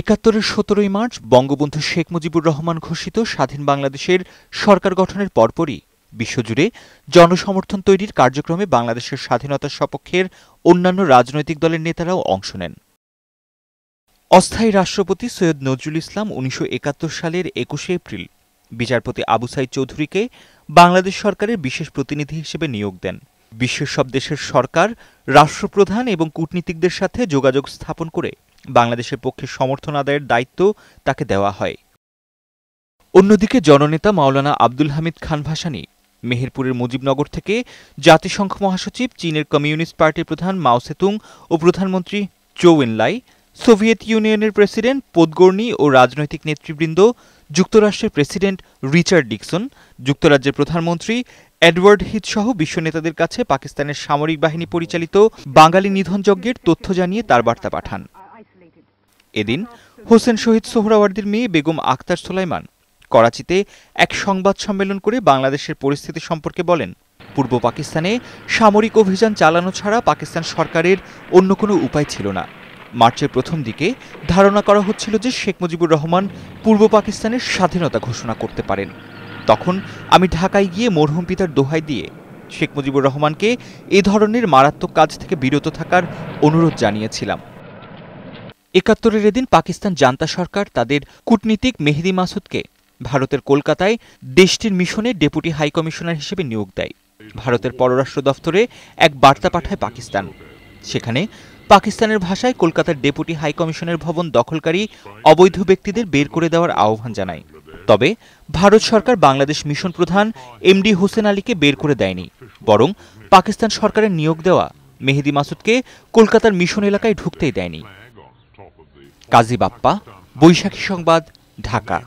একাত্তরের সতেরোই মার্চ বঙ্গবন্ধু শেখ মুজিবুর রহমান ঘোষিত স্বাধীন বাংলাদেশের সরকার গঠনের পরপরই বিশ্বজুড়ে জনসমর্থন তৈরির কার্যক্রমে বাংলাদেশের স্বাধীনতার সপক্ষের অন্যান্য রাজনৈতিক দলের নেতারাও অংশ নেন অস্থায়ী রাষ্ট্রপতি সৈয়দ নজরুল ইসলাম উনিশশো সালের একুশে এপ্রিল বিচারপতি আবু সাইদ চৌধুরীকে বাংলাদেশ সরকারের বিশেষ প্রতিনিধি হিসেবে নিয়োগ দেন বিশ্বের সব দেশের সরকার রাষ্ট্রপ্রধান এবং কূটনীতিকদের সাথে যোগাযোগ স্থাপন করে বাংলাদেশের পক্ষে সমর্থন আদায়ের দায়িত্ব তাকে দেওয়া হয় অন্যদিকে জননেতা মাওলানা আব্দুল হামিদ খান ভাসানী মেহেরপুরের মুজিবনগর থেকে জাতিসংঘ মহাসচিব চীনের কমিউনিস্ট পার্টির প্রধান মাও সেতুং ও প্রধানমন্ত্রী চৌ লাই সোভিয়েত ইউনিয়নের প্রেসিডেন্ট পোদগর্নি ও রাজনৈতিক নেতৃবৃন্দ যুক্তরাষ্ট্রের প্রেসিডেন্ট রিচার্ড ডিকসন যুক্তরাজ্যের প্রধানমন্ত্রী এডওয়ার্ড হিথ সহ বিশ্ব নেতাদের কাছে পাকিস্তানের সামরিক বাহিনী পরিচালিত বাঙালি নিধনযজ্ঞের তথ্য জানিয়ে তার বার্তা পাঠান এদিন হোসেন শহীদ সোহরাওয়ার্দির মেয়ে বেগম আক্তার সোলাইমান করাচিতে এক সংবাদ সম্মেলন করে বাংলাদেশের পরিস্থিতি সম্পর্কে বলেন পূর্ব পাকিস্তানে সামরিক অভিযান চালানো ছাড়া পাকিস্তান সরকারের অন্য কোনো উপায় ছিল না মার্চের প্রথম দিকে ধারণা করা হচ্ছিল যে শেখ মুজিবুর রহমান পূর্ব পাকিস্তানের স্বাধীনতা ঘোষণা করতে পারেন তখন আমি ঢাকায় গিয়ে মরহুম পিতার দোহাই দিয়ে শেখ মুজিবুর রহমানকে এ ধরনের মারাত্মক কাজ থেকে বিরত থাকার অনুরোধ জানিয়েছিলাম একাত্তরের এদিন পাকিস্তান জান্তা সরকার তাদের কূটনীতিক মেহেদি মাসুদকে ভারতের কলকাতায় দেশটির মিশনে ডেপুটি হাইকমিশনার হিসেবে নিয়োগ দেয় ভারতের পররাষ্ট্র দফতরে এক বার্তা পাঠায় পাকিস্তান সেখানে পাকিস্তানের ভাষায় কলকাতার ডেপুটি হাইকমিশনের ভবন দখলকারী অবৈধ ব্যক্তিদের বের করে দেওয়ার আহ্বান জানায় তবে ভারত সরকার বাংলাদেশ মিশন প্রধান এমডি হোসেন আলীকে বের করে দেয়নি বরং পাকিস্তান সরকারের নিয়োগ দেওয়া মেহেদি মাসুদকে কলকাতার মিশন এলাকায় ঢুকতেই দেয়নি কাজী বাপ্পা বৈশাখী সংবাদ ঢাকা